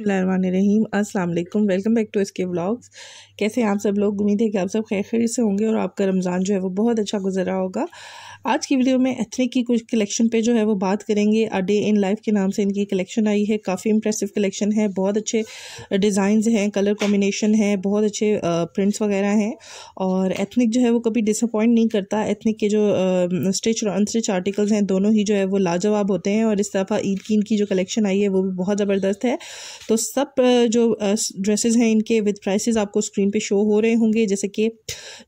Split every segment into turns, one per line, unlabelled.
रहीम अस्सलाम वालेकुम welcome back to इसके व्लॉग्स कैसे हैं आप सब लोग उम्मीद है कि आप सब खैर खैर से होंगे और आपका रमज़ान जो है वो बहुत अच्छा गुजरा होगा आज की वीडियो में एथनिक की कुछ कलेक्शन पे जो है वो बात करेंगे अ डे इन लाइफ के नाम से इनकी कलेक्शन आई है काफ़ी इंप्रेसिव कलेक्शन है बहुत अच्छे डिज़ाइन हैं कलर कॉम्बिनेशन है बहुत अच्छे प्रिंट्स वगैरह हैं और एथनिक जो है वो कभी डिसअपॉइंट नहीं करता एथनिक के जो स्टिच और अनस्टिच आर्टिकल्स हैं दोनों ही जो है वो लाजवाब होते हैं और इस दफ़ा ईद की इनकी जो कलेक्शन आई है वो भी बहुत ज़बरदस्त है तो सब जो ड्रेसेस हैं इनके विद प्राइसेस आपको स्क्रीन पे शो हो रहे होंगे जैसे कि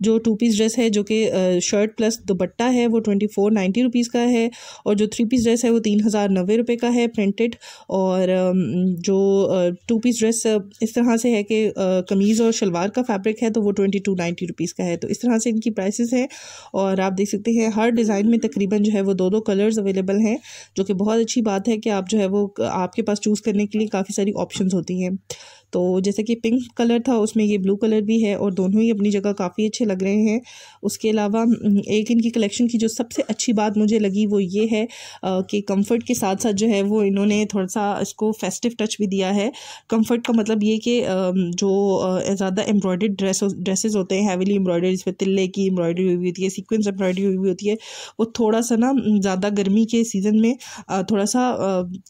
जो टू पीस ड्रेस है जो कि शर्ट प्लस दुपट्टा है वो ट्वेंटी फोर नाइन्टी रुपीज़ का है और जो थ्री पीस ड्रेस है वो तीन हज़ार नब्बे रुपये का है प्रिंटेड और जो टू पीस ड्रेस इस तरह से है कि कमीज़ और शलवार का फैब्रिक है तो वो ट्वेंटी टू नाइन्टी रुपीज़ का है तो इस तरह से इनकी प्राइसेस हैं और आप देख सकते हैं हर डिज़ाइन में तकरीबन जो है वो दो दो कलर्स अवेलेबल हैं जो कि बहुत अच्छी बात है कि आप जो है वो आपके पास चूज़ करने के लिए काफ़ी सारी ऑप्शंस होती हैं तो जैसे कि पिंक कलर था उसमें ये ब्लू कलर भी है और दोनों ही अपनी जगह काफ़ी अच्छे लग रहे हैं उसके अलावा एक इनकी कलेक्शन की जो सबसे अच्छी बात मुझे लगी वो ये है कि कंफर्ट के साथ साथ जो है वो इन्होंने थोड़ा सा इसको फेस्टिव टच भी दिया है कंफर्ट का मतलब ये कि जो ज़्यादा एम्ब्रॉयडर्ड ड्रेस ड्रेसेज होते हैं हैवीली एम्ब्रॉयडरी इसमें तिल्ले की एम्ब्रॉयडरी हुई हुई होती है सीक्वेंस एम्ब्रॉयडरी हुई हुई होती है वो थोड़ा सा ना ज़्यादा गर्मी के सीज़न में थोड़ा सा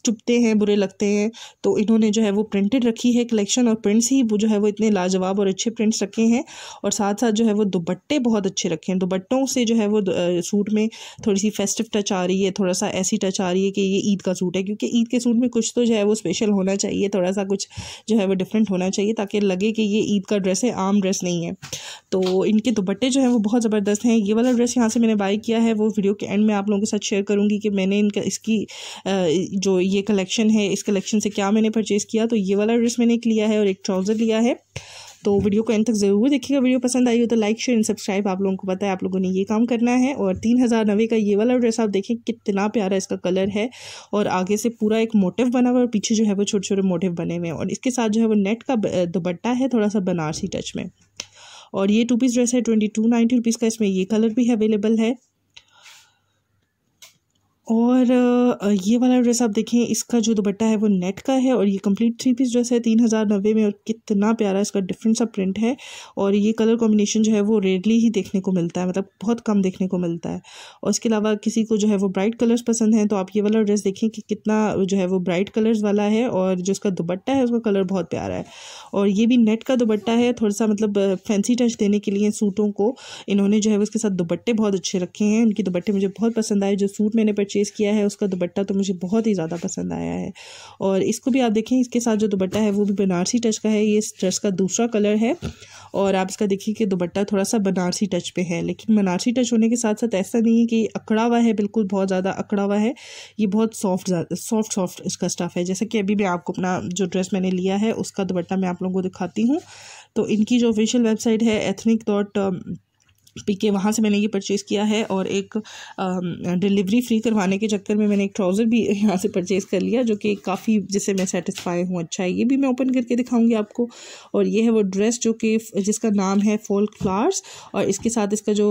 चुपते हैं बुरे लगते हैं तो इन्होंने जो है वो प्रिंटेड रखी है कलेक्शन कलेक्शन और प्रिंट्स ही जो है वो इतने लाजवाब और अच्छे प्रिंट्स रखे हैं और साथ साथ जो है वो दुपट्टे बहुत अच्छे रखे हैं दुपट्टों से जो है वो सूट में थोड़ी सी फेस्टिव टच आ रही है थोड़ा सा ऐसी टच आ रही है कि ये ईद का सूट है क्योंकि ईद के सूट में कुछ तो जो है वो स्पेशल होना चाहिए थोड़ा सा कुछ जो है वो डिफरेंट होना चाहिए ताकि लगे कि ये ईद का ड्रेस है आम ड्रेस नहीं है तो इनके दुपट्टे जो है वो बहुत ज़बरदस्त हैं ये वाला ड्रेस यहाँ से मैंने बाई किया है वो वीडियो के एंड में आप लोगों के साथ शेयर करूँगी कि मैंने इनका इसकी जो ये कलेक्शन है इस कलेक्शन से क्या मैंने परचेज़ किया तो ये वाला ड्रेस मैंने एक लिया है और एक ट्राउज़र लिया है तो वीडियो को एंड तक ज़रूर देखिएगा वीडियो पसंद आई हो तो लाइक शेयर एंड सब्सक्राइब आप लोगों को पता है आप लोगों ने ये काम करना है और तीन हज़ार नवे का ये वाला ड्रेस आप देखें कितना प्यारा इसका कलर है और आगे से पूरा एक मोटिव बना हुआ है और पीछे जो है वो छोटे छोटे मोटिव बने हुए हैं और इसके साथ जो है वो नेट का दुपट्टा है थोड़ा सा बनारसी टच में और ये टू पीस ड्रेस है ट्वेंटी टू नाइन्टी रुपीज़ का इसमें ये कलर भी अवेलेबल है और ये वाला ड्रेस आप देखें इसका जो दुपट्टा है वो नेट का है और ये कंप्लीट थ्री पीस ड्रेस है तीन हज़ार नब्बे में और कितना प्यारा इसका डिफरेंट सा प्रिंट है और ये कलर कॉम्बिनेशन जो है वो रेयरली ही देखने को मिलता है मतलब बहुत कम देखने को मिलता है और इसके अलावा किसी को जो है वो ब्राइट कलर्स पसंद हैं तो आप ये वाला ड्रेस देखें कि कितना जो है वो ब्राइट कलर्स वाला है और जो इसका दुपट्टा है उसका कलर बहुत प्यारा है और ये भी नेट का दुपट्टा है थोड़ा सा मतलब फैंसी टच देने के लिए सूटों को इन्होंने जो है उसके साथ दुपट्टे बहुत अच्छे रखे हैं उनके दुपट्टे मुझे बहुत पसंद आए जो सूट मैंने परचेज परचेज़ किया है उसका दुपट्टा तो मुझे बहुत ही ज़्यादा पसंद आया है और इसको भी आप देखें इसके साथ जो दुपट्टा है वो भी बनारसी टच का है ये ड्रेस का दूसरा कलर है और आप इसका देखिए कि दुपट्टा थोड़ा सा बनारसी टच पे है लेकिन बनारसी टच होने के साथ साथ ऐसा नहीं है कि अकड़ा हुआ है बिल्कुल बहुत ज़्यादा अकड़ा हुआ है ये बहुत सॉफ्ट सॉफ्ट सॉफ्ट इसका स्टफ़ है जैसे कि अभी मैं आपको अपना जो ड्रेस मैंने लिया है उसका दुपट्टा मैं आप लोगों को दिखाती हूँ तो इनकी जो ऑफिशियल वेबसाइट है एथनिक डॉट के वहाँ से मैंने ये परचेज़ किया है और एक डिलीवरी फ्री करवाने के चक्कर में मैंने एक ट्राउज़र भी यहाँ से परचेज़ कर लिया जो कि काफ़ी जिससे मैं सेटिस्फाई हूँ अच्छा है ये भी मैं ओपन करके दिखाऊंगी आपको और ये है वो ड्रेस जो कि जिसका नाम है फोल्क फ्लावर्स और इसके साथ इसका जो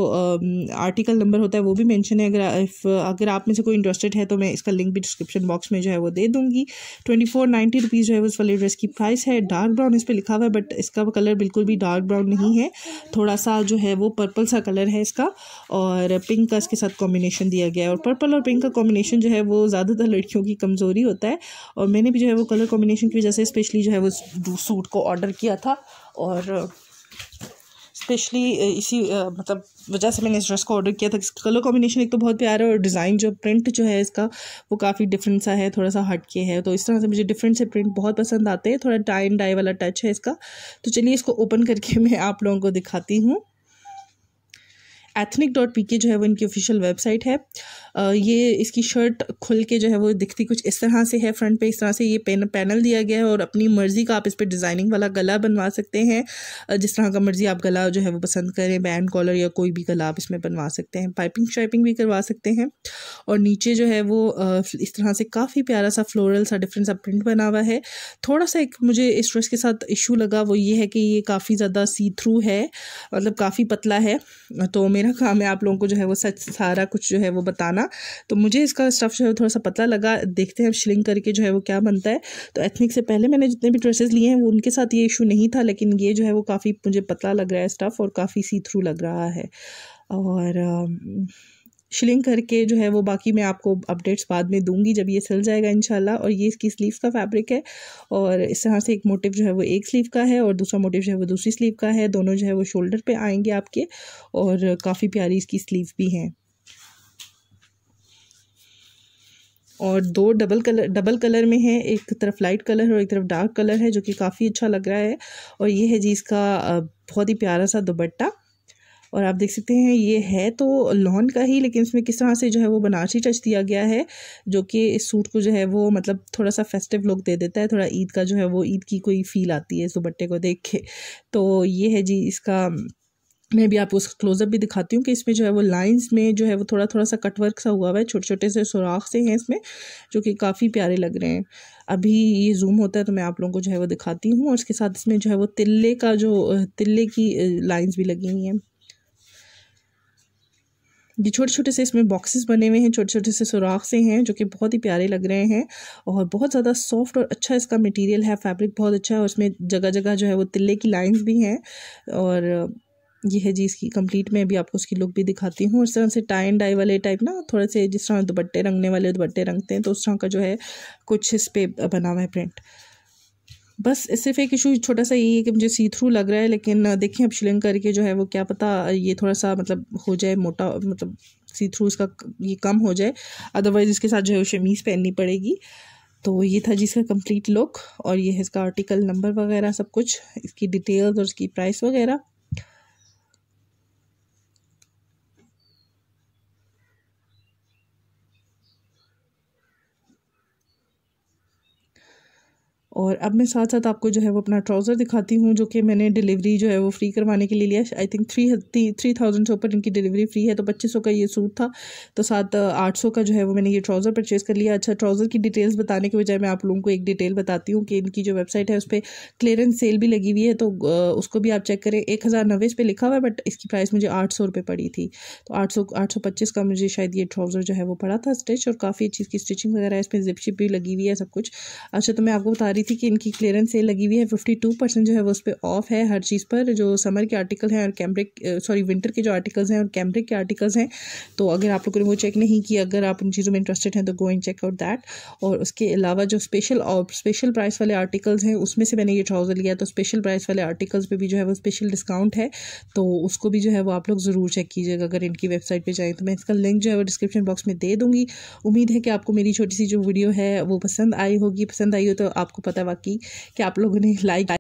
आर्टिकल नंबर होता है वो भी मैंशन है अगर अगर आप में से कोई इंटरेस्टेड है तो मैं इसका लिंक भी डिस्क्रिप्शन बॉक्स में जो है वो दे दूँगी ट्वेंटी फोर नाइन्टी रुपीज़ जो है उस वाले ड्रेस की प्राइस है डार्क ब्राउन इस पर लिखा हुआ है बट इसका कलर बिल्कुल भी डार्क ब्राउन नहीं है थोड़ा सा जो है वो पर्पल सा कलर है इसका और पिंक का इसके साथ कॉम्बिनेशन दिया गया है और पर्पल और पिंक का कॉम्बिनेशन जो है वो ज़्यादातर लड़कियों की कमज़ोरी होता है और मैंने भी जो है वो कलर कॉम्बिनेशन की वजह से स्पेशली जो है वो सूट को ऑर्डर किया था और स्पेशली इसी मतलब वजह से मैंने इस ड्रेस को ऑर्डर किया था कलर कॉम्बिनेशन एक तो बहुत प्यारा है और डिज़ाइन जो प्रिंट जो है इसका वो काफ़ी डिफरेंट सा है थोड़ा सा हट के है तो इस तरह से मुझे डिफरेंट से प्रिंट बहुत पसंद आते हैं थोड़ा टाइन डाई वाला टच है इसका तो चलिए इसको ओपन करके मैं आप लोगों को दिखाती हूँ एथनिक डॉट पी के जो है वो इनकी ऑफिशियल वेबसाइट है आ, ये इसकी शर्ट खुल के जो है वो दिखती कुछ इस तरह से है फ्रंट पे इस तरह से ये पेन पैनल दिया गया है और अपनी मर्ज़ी का आप इस पर डिज़ाइनिंग वाला गला बनवा सकते हैं जिस तरह का मर्ज़ी आप गला जो है वो पसंद करें बैंड कॉलर या कोई भी गला आप इसमें बनवा सकते हैं पाइपिंग शाइपिंग भी करवा सकते हैं और नीचे जो है वो इस तरह से काफ़ी प्यारा सा फ्लोरल सा डिफरेंट सा प्रिंट बना हुआ है थोड़ा सा एक मुझे इस ड्रेस के साथ इशू लगा वो ये है कि ये काफ़ी ज़्यादा सी थ्रू है मतलब काफ़ी पतला है तो मेरे मेरा काम है आप लोगों को जो है वो सच सारा कुछ जो है वो बताना तो मुझे इसका स्टफ़ जो है थोड़ा सा पता लगा देखते हैं शिलिंग करके जो है वो क्या बनता है तो एथनिक से पहले मैंने जितने भी ड्रेसेस लिए हैं वो उनके साथ ये इशू नहीं था लेकिन ये जो है वो काफ़ी मुझे पता लग रहा है स्टफ़ और काफ़ी सी थ्रू लग रहा है और um, शिलिंग करके जो है वो बाकी मैं आपको अपडेट्स बाद में दूंगी जब ये सिल जाएगा इनशाला और ये इसकी स्लीव का फैब्रिक है और इस तरह से एक मोटिव जो है वो एक स्लीव का है और दूसरा मोटिव जो है वो दूसरी स्लीव का है दोनों जो है वो शोल्डर पे आएंगे आपके और काफ़ी प्यारी इसकी स्लीव भी हैं और दो डबल कलर डबल कलर में है एक तरफ लाइट कलर और एक तरफ डार्क कलर है जो कि काफ़ी अच्छा लग रहा है और ये है जी इसका बहुत ही प्यारा सा दुपट्टा और आप देख सकते हैं ये है तो लॉन का ही लेकिन इसमें किस तरह से जो है वो बनारसी टच दिया गया है जो कि इस सूट को जो है वो मतलब थोड़ा सा फेस्टिव लुक दे देता है थोड़ा ईद का जो है वो ईद की कोई फील आती है इस दुपट्टे को देख के तो ये है जी इसका मैं भी आपको उसका क्लोजअप भी दिखाती हूँ कि इसमें जो है वो लाइंस में जो है वो थोड़ा थोड़ा सा कटवर्क सा हुआ हुआ है छोटे छोटे से सुराख से हैं इसमें जो कि काफ़ी प्यारे लग रहे हैं अभी ये जूम होता है तो मैं आप लोगों को जो है वो दिखाती हूँ और इसके साथ इसमें जो है वो तिल्ले का जो तिल्ले की लाइन्स भी लगी हुई हैं ये छोटे छोटे से इसमें बॉक्सेस बने हुए हैं छोटे छोटे से सुराख से हैं जो कि बहुत ही प्यारे लग रहे हैं और बहुत ज़्यादा सॉफ्ट और अच्छा इसका मटेरियल है फैब्रिक बहुत अच्छा है और इसमें जगह जगह जो है वो तिल्ले की लाइंस भी हैं और ये है जी इसकी कंप्लीट मैं भी आपको उसकी लुक भी दिखाती हूँ इस तरह से टाई एंड डाई वाले टाइप ना थोड़े से जिस तरह दुपट्टे रंगने वाले दुपट्टे रंगते हैं तो उस तरह का जो है कुछ इस पर बना हुआ है प्रिंट बस सिर्फ एक इशू छोटा सा यही है कि मुझे सी थ्रू लग रहा है लेकिन देखें अब शिलिंग करके जो है वो क्या पता ये थोड़ा सा मतलब हो जाए मोटा मतलब सी थ्रू इसका ये कम हो जाए अदरवाइज़ इसके साथ जो है वो शमीज़ पहननी पड़ेगी तो ये था जी इसका कंप्लीट लुक और ये है इसका आर्टिकल नंबर वगैरह सब कुछ इसकी डिटेल्स और इसकी प्राइस वगैरह और अब मैं साथ साथ आपको जो है वो अपना ट्राउज़र दिखाती हूँ जो कि मैंने डिलीवरी जो है वो फ्री करवाने के लिए लिया आई थिंक थ्री थी थ्री थाउजेंड से ऊपर इनकी डिलीवरी फ्री है तो पच्चीस सौ का ये सूट था तो साथ आठ सौ का जो है वो मैंने ये ट्राउज़र परचेज़ कर लिया अच्छा ट्राउज़र की डिटेल्स बताने के बजाय मैं आप लोगों को एक डिटेल बताती हूँ कि इनकी जो वेबसाइट है उस पर क्लियरेंस सेल भी लगी हुई है तो उसको भी आप चेक करें एक हज़ार नब्बे इस पर लिखा हुआ है बट इसकी प्राइस मुझे आठ सौ रुपये पड़ी थी तो आठ सौ आठ सौ पच्चीस का मुझे शायद ये ट्राउज़र जो है वो पड़ा था स्टिच और काफ़ी अच्छी इसकी स्टिचिंग वगैरह है इसमें जिप शिप भी लगी हुई है सब कुछ अच्छा तो मैं आपको बता रही थी कि इनकी क्लियरेंस सेल लगी हुई है फिफ्टी टू परसेंट जो है वो उस पर ऑफ है हर चीज़ पर जो समर के आर्टिकल हैं और कैमरिक सॉरी विंटर के जो आर्टिकल्स हैं और कैमरिक के आर्टिकल्स हैं तो अगर आप लोगों ने वो चेक नहीं किया अगर आप उन चीज़ों में इंटरेस्टेड हैं तो go and check out that और उसके अलावा जो स्पेशल स्पेशल प्राइस वाले आर्टिकल्स हैं उसमें से मैंने ये ट्राउज़र लिया तो स्पेशल प्राइस वाले आर्टिकल्स पर भी जो है वो स्पेशल डिस्काउंट है तो उसको भी जो है वो आप लोग ज़रूर चेक कीजिएगा अगर इनकी वेबसाइट पर जाएँ तो मैं इसका लिंक जो है वो डिस्क्रिप्शन बॉक्स में दे दूँगी उम्मीद है कि आपको मेरी छोटी सी जो वीडियो है वो पसंद आई होगी पसंद आई हो तो आपको पता बहुत बाकी कि आप लोगों ने लाइक